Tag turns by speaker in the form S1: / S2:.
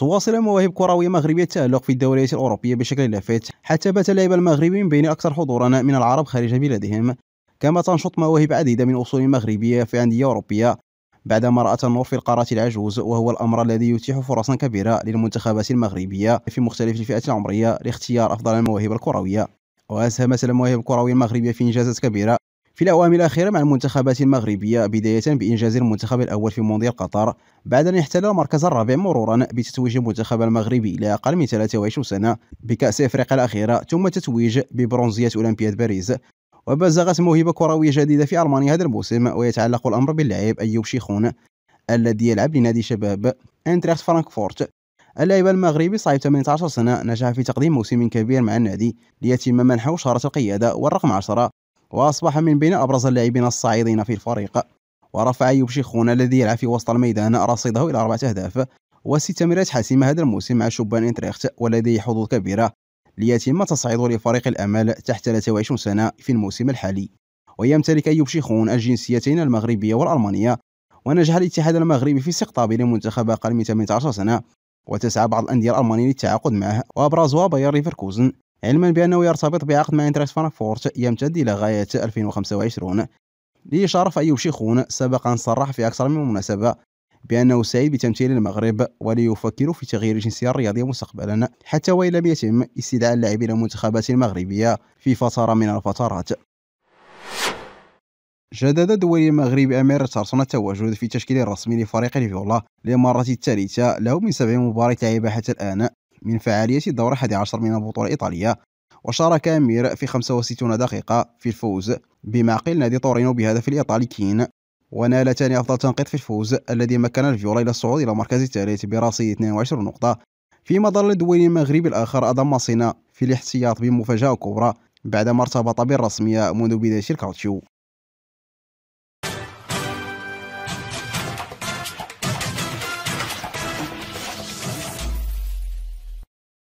S1: تواصل مواهب كرويه مغربيه التالق في الدوريات الاوروبيه بشكل لافت حتى بات اللاعب المغربي من بين اكثر حضورا من العرب خارج بلادهم كما تنشط مواهب عديده من اصول مغربيه في انديه اوروبيه بعدما رأت النور في القارة العجوز وهو الأمر الذي يتيح فرصا كبيرة للمنتخبات المغربية في مختلف الفئات العمرية لاختيار أفضل المواهب الكروية وأسهمت المواهب الكروية المغربية في إنجازات كبيرة في الأوام الأخيرة مع المنتخبات المغربية بداية بإنجاز المنتخب الأول في مونديال قطر بعد أن احتل المركز الرابع مرورا بتتويج المنتخب المغربي إلى أقل من 23 سنة بكأس أفريقيا الأخيرة ثم تتويج ببرونزية أولمبياد باريس وبزغت موهبة كروية جديدة في ألمانيا هذا الموسم ويتعلق الأمر باللاعب أيوب شيخون الذي يلعب لنادي شباب انتريخت فرانكفورت اللاعب المغربي صاحب 18 سنة نجح في تقديم موسم كبير مع النادي ليتم منحه شارة القيادة والرقم 10 وأصبح من بين أبرز اللاعبين الصاعدين في الفريق ورفع أيوب شيخون الذي يلعب في وسط الميدان رصيده إلى أربعة أهداف وست تمريرات حاسمة هذا الموسم مع شبان انتريخت ولديه حظوظ كبيرة ليتم تصعيده لفريق الأمل تحت 23 سنة في الموسم الحالي ويمتلك أيوب شيخون الجنسيتين المغربية والألمانية ونجح الاتحاد المغربي في استقطابه لمنتخب أقل من 18 سنة وتسعى بعض الأندية الألمانية للتعاقد معه وأبرزها باير ليفركوزن علما بأنه يرتبط بعقد مع إنتراكت فرانكفورت يمتد إلى غاية 2025 ليشرف أيوب شيخون ان صرح في أكثر من مناسبة بأنه سعيد بتمثيل المغرب وليفكر في تغيير الجنسية الرياضية مستقبلا حتى وإن لم يتم استدعاء اللاعب إلى المنتخبات المغربية في فترة من الفترات جدد الدولي المغربي أمير ترسون التواجد في التشكيل الرسمي لفريق ليفيولا للمرة الثالثة له من سبع مباريات لعبها حتى الآن من فعالية الدورة 11 من البطولة الإيطالية وشارك مير في 65 دقيقة في الفوز بمعقل نادي تورينو بهدف الإيطالي كين ونال ثاني أفضل تنقيط في الفوز الذي مكن الفيولا إلى الصعود إلى المركز الثالث برصيد 22 نقطة فيما ظل الدولي المغربي الآخر أضم صينا في الاحتياط بمفاجأة كبرى بعدما ارتبط بالرسمية منذ بداية الكاوتشيو